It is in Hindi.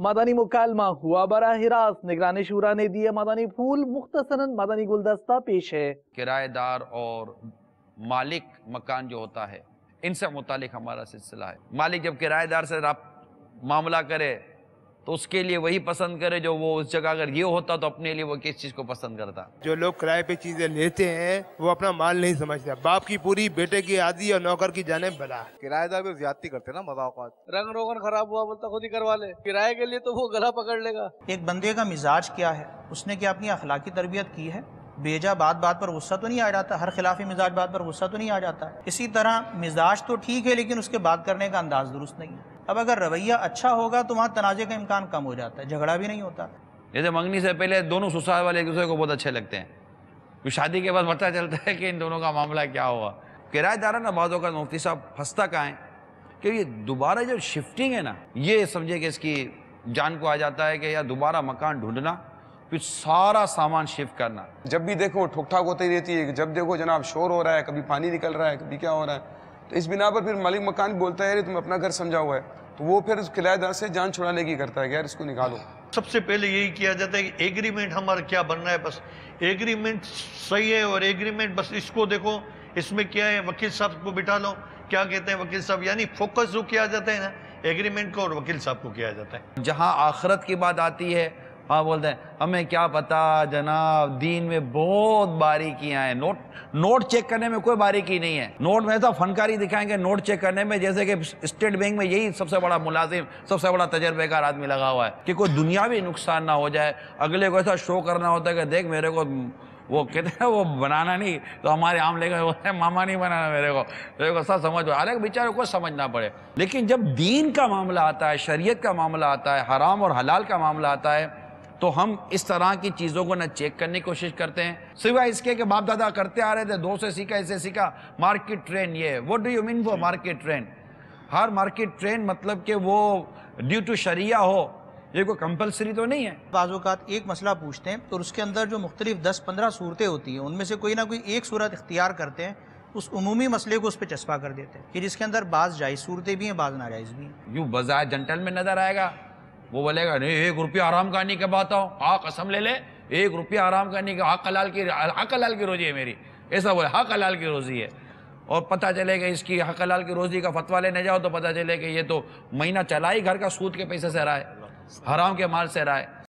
मदानी मुकालमा हुआ बरा हिरास निगरानी शुरा ने दिए मदानी फूल मुख्तसरा मदानी गुलदस्ता पेश है किराएदार और मालिक मकान जो होता है इनसे मुतल हमारा सिलसिला है मालिक जब किराएदार से मामला करे तो उसके लिए वही पसंद करे जो वो उस जगह अगर ये होता तो अपने लिए वो किस चीज़ को पसंद करता जो लोग किराए पे चीज़ें लेते हैं वो अपना माल नहीं समझते बाप की पूरी बेटे की आदि और नौकर की जाने भला किराएदार भी ज्यादा करते ना मजाक रंग रोगन खराब हुआ बोलता खुद ही करवा ले किराए के लिए तो वो गला पकड़ लेगा एक बंदे का मिजाज क्या है उसने क्या अपनी अखलाकी तरबियत की है बेजा बात बात पर गुस्सा तो नहीं आ जाता हर खिलाफी मिजाज बात पर गुस्सा तो नहीं आ जाता इसी तरह मिजाज तो ठीक है लेकिन उसके बात करने का अंदाज दुरुस्त नहीं है अब अगर रवैया अच्छा होगा तो वहाँ तनाजे का इम्कान कम हो जाता है झगड़ा भी नहीं होता जैसे मंगनी से पहले दोनों ससुराल वाले एक दूसरे को बहुत अच्छे लगते हैं फिर शादी के बाद पता चलता है कि इन दोनों का मामला क्या हुआ किराएदार ना बाद का मुफ्ती साहब फंसता कहाँ कि ये दोबारा जो शिफ्टिंग है ना ये समझे कि इसकी जान को आ जाता है कि यार दोबारा मकान ढूंढना फिर सारा सामान शिफ्ट करना जब भी देखो ठुक ठाक होती रहती है जब देखो जनाब शोर हो रहा है कभी पानी निकल रहा है कभी क्या हो रहा है तो इस बिना पर फिर मालिक मकान बोलता है अरे तुम अपना घर समझा हुआ है तो वो फिर उस किराएदार से जान छुड़ाने की करता है यार इसको निकालो सबसे पहले यही किया जाता है कि एग्रीमेंट हमारा क्या बन रहा है बस एग्रीमेंट सही है और एग्रीमेंट बस इसको देखो इसमें क्या है वकील साहब को बिठा लो क्या कहते हैं वकील साहब यानी फोकस जो किया जाता है ना एग्रीमेंट को और वकील साहब को किया जाता है जहाँ आखरत की बात आती है हाँ बोलते हैं हमें क्या पता जनाब दीन में बहुत बारीकियां हैं नोट नोट चेक करने में कोई बारीकी नहीं है नोट में ऐसा फनकारी दिखाएंगे नोट चेक करने में जैसे कि स्टेट बैंक में यही सबसे बड़ा मुलाजिम सबसे बड़ा तजर्बेकार आदमी लगा हुआ है कि कोई दुनियावी नुकसान ना हो जाए अगले को ऐसा शो करना होता है कि देख मेरे को वो कहते हैं वो बनाना नहीं तो हमारे आम लेकर है मामा नहीं बनाना मेरे को मेरे तो को सब समझ अरे बेचारे को समझना पड़े लेकिन जब दीन का मामला आता है शरीयत का मामला आता है हराम और हलाल का मामला आता है तो हम इस तरह की चीज़ों को ना चेक करने की कोशिश करते हैं सिवाय इसके कि बाप दादा करते आ रहे थे दो से सीखा इसे सीखा मार्केट ट्रेन ये what do you mean for market train हर मार्केट ट्रेन मतलब कि वो ड्यू टू शरिया हो ये कोई कंपलसरी तो नहीं है बाज़ात एक मसला पूछते हैं तो उसके अंदर जो मुख्तलिफ दस पंद्रह सूरतें होती हैं उनमें से कोई ना कोई एक सूरत इख्तियार करते हैं उस उमूमी मसले को उस पर चस्पा कर देते हैं कि जिसके अंदर बाज़ जायज़ सूरतें भी हैं बाज़ नाजायज़ भी हैं यूँ बज़ाय जंटल में नज़र आएगा वो बोलेगा नहीं एक रुपया आराम करने के बात आओ हाँ कसम ले ले एक रुपया आराम करने के हक हलाल की हक हाँ, हलाल हाँ, की रोजी है मेरी ऐसा बोले हक हाँ, हलाल की रोजी है और पता चलेगा इसकी हक हलाल की रोजी का फतवा लेने जाओ तो पता चले कि ये तो महीना चला ही घर का सूद के पैसे से रहा है हराम के माल से रहा है